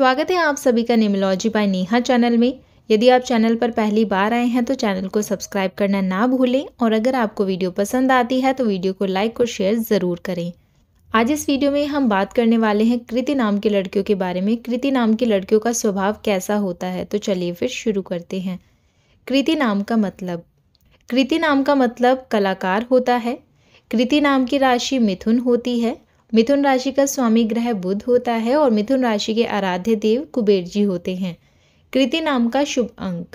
स्वागत है आप सभी का निमोलॉजी बाय नेहा चैनल में यदि आप चैनल पर पहली बार आए हैं तो चैनल को सब्सक्राइब करना ना भूलें और अगर आपको वीडियो पसंद आती है तो वीडियो को लाइक और शेयर ज़रूर करें आज इस वीडियो में हम बात करने वाले हैं कृति नाम की लड़कियों के बारे में कृति नाम की लड़कियों का स्वभाव कैसा होता है तो चलिए फिर शुरू करते हैं कृति नाम का मतलब कृति नाम का मतलब कलाकार होता है कृति नाम की राशि मिथुन होती है मिथुन राशि का स्वामी ग्रह बुध होता है और मिथुन राशि के आराध्य देव कुबेर जी होते हैं कृति नाम का शुभ अंक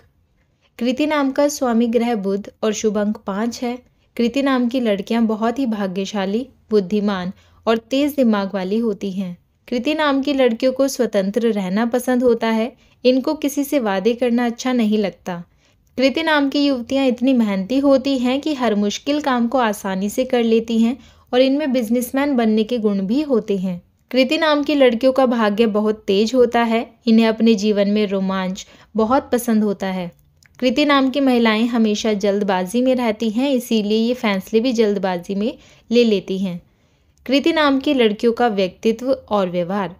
कृति नाम का स्वामी ग्रह बुध और शुभ अंक पाँच है कृति नाम की लड़कियां बहुत ही भाग्यशाली बुद्धिमान और तेज दिमाग वाली होती हैं कृति नाम की लड़कियों को स्वतंत्र रहना पसंद होता है इनको किसी से वादे करना अच्छा नहीं लगता कृति नाम की युवतियाँ इतनी मेहनती होती हैं कि हर मुश्किल काम को आसानी से कर लेती हैं और इनमें बिजनेसमैन बनने के गुण भी होते हैं कृति नाम की लड़कियों का भाग्य बहुत तेज होता है इन्हें अपने जीवन में रोमांच बहुत पसंद होता है कृति नाम की महिलाएं हमेशा जल्दबाजी में रहती हैं इसीलिए ये फैसले भी जल्दबाजी में ले लेती हैं कृति नाम की लड़कियों का व्यक्तित्व और व्यवहार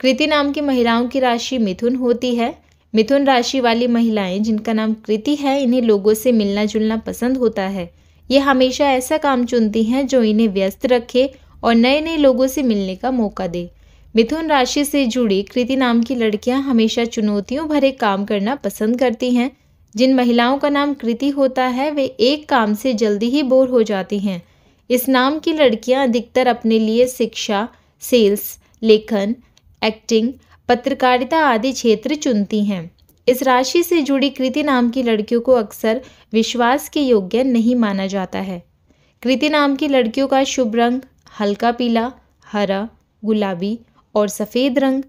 कृति नाम की महिलाओं की राशि मिथुन होती है मिथुन राशि वाली महिलाएं जिनका नाम कृति है इन्हें लोगों से मिलना जुलना पसंद होता है ये हमेशा ऐसा काम चुनती हैं जो इन्हें व्यस्त रखे और नए नए लोगों से मिलने का मौका दे मिथुन राशि से जुड़ी कृति नाम की लड़कियां हमेशा चुनौतियों भरे काम करना पसंद करती हैं जिन महिलाओं का नाम कृति होता है वे एक काम से जल्दी ही बोर हो जाती हैं इस नाम की लड़कियां अधिकतर अपने लिए शिक्षा सेल्स लेखन एक्टिंग पत्रकारिता आदि क्षेत्र चुनती हैं इस राशि से जुड़ी कृति नाम की लड़कियों को अक्सर विश्वास के योग्य नहीं माना जाता है कृति नाम की लड़कियों का शुभ रंग हल्का पीला हरा गुलाबी और सफ़ेद रंग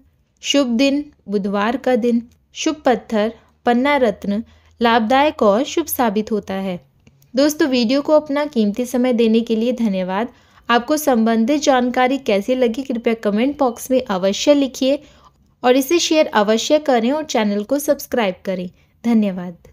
शुभ दिन बुधवार का दिन शुभ पत्थर पन्ना रत्न लाभदायक और शुभ साबित होता है दोस्तों वीडियो को अपना कीमती समय देने के लिए धन्यवाद आपको संबंधित जानकारी कैसी लगी कृपया कमेंट बॉक्स में अवश्य लिखिए और इसे शेयर अवश्य करें और चैनल को सब्सक्राइब करें धन्यवाद